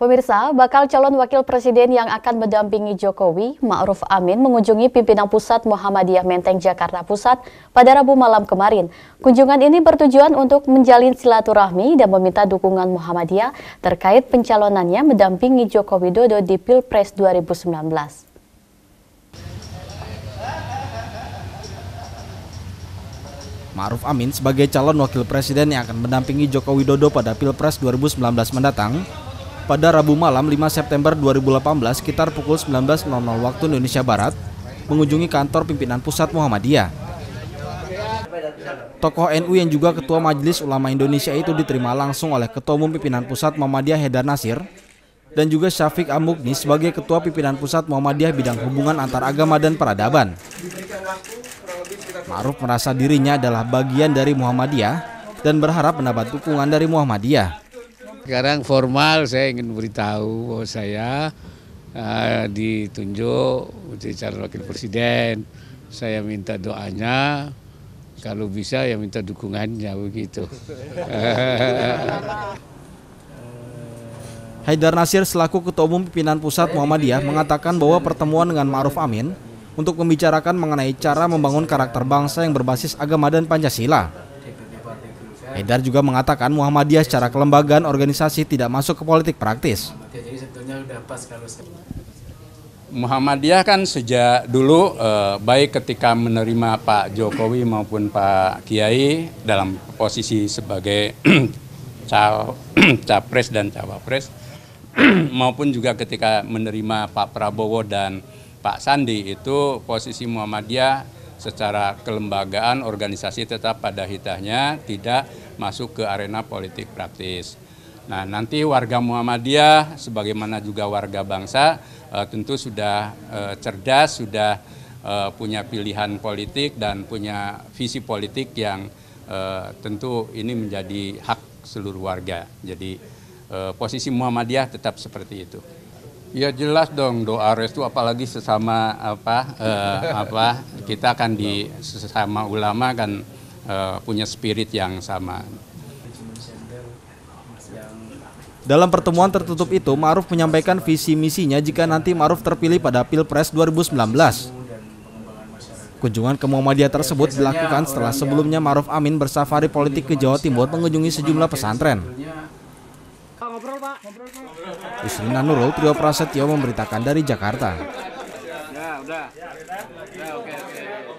Pemirsa, bakal calon wakil presiden yang akan mendampingi Jokowi, Ma'ruf Amin, mengunjungi pimpinan pusat Muhammadiyah Menteng Jakarta Pusat pada Rabu malam kemarin. Kunjungan ini bertujuan untuk menjalin silaturahmi dan meminta dukungan Muhammadiyah terkait pencalonannya mendampingi Jokowi Dodo di Pilpres 2019. Ma'ruf Amin sebagai calon wakil presiden yang akan mendampingi Joko Widodo pada Pilpres 2019 mendatang pada Rabu malam 5 September 2018 sekitar pukul 19.00 waktu Indonesia Barat mengunjungi kantor pimpinan pusat Muhammadiyah. Tokoh NU yang juga Ketua Majelis Ulama Indonesia itu diterima langsung oleh Ketua Umum Pimpinan Pusat Muhammadiyah Hedar Nasir dan juga Syafiq Amukni sebagai Ketua Pimpinan Pusat Muhammadiyah Bidang Hubungan Antar Agama dan Peradaban. Ma'ruf merasa dirinya adalah bagian dari Muhammadiyah dan berharap mendapat dukungan dari Muhammadiyah. Sekarang formal saya ingin beritahu bahwa saya uh, ditunjuk menjadi calon wakil presiden. Saya minta doanya, kalau bisa ya minta dukungannya begitu. Haidar Nasir selaku Ketua Umum Pimpinan Pusat Muhammadiyah mengatakan bahwa pertemuan dengan Ma'ruf Amin untuk membicarakan mengenai cara membangun karakter bangsa yang berbasis agama dan Pancasila. Haidar juga mengatakan Muhammadiyah secara kelembagaan organisasi tidak masuk ke politik praktis. Muhammadiyah kan sejak dulu eh, baik ketika menerima Pak Jokowi maupun Pak Kiai dalam posisi sebagai capres dan cawapres maupun juga ketika menerima Pak Prabowo dan Pak Sandi itu posisi Muhammadiyah secara kelembagaan organisasi tetap pada hitahnya tidak masuk ke arena politik praktis. Nah, nanti warga Muhammadiyah sebagaimana juga warga bangsa uh, tentu sudah uh, cerdas, sudah uh, punya pilihan politik dan punya visi politik yang uh, tentu ini menjadi hak seluruh warga. Jadi uh, posisi Muhammadiyah tetap seperti itu. Ya jelas dong doa restu apalagi sesama apa uh, apa kita kan di sesama ulama kan uh, punya spirit yang sama. Dalam pertemuan tertutup itu, Ma'ruf menyampaikan visi misinya jika nanti Ma'ruf terpilih pada Pilpres 2019. Kunjungan ke Muhammadiyah tersebut dilakukan setelah sebelumnya Ma'ruf Amin bersafari politik ke Jawa Timur mengunjungi sejumlah pesantren. Pak. Nurul Trio Prasetyo memberitakan dari Jakarta. Ya, ya,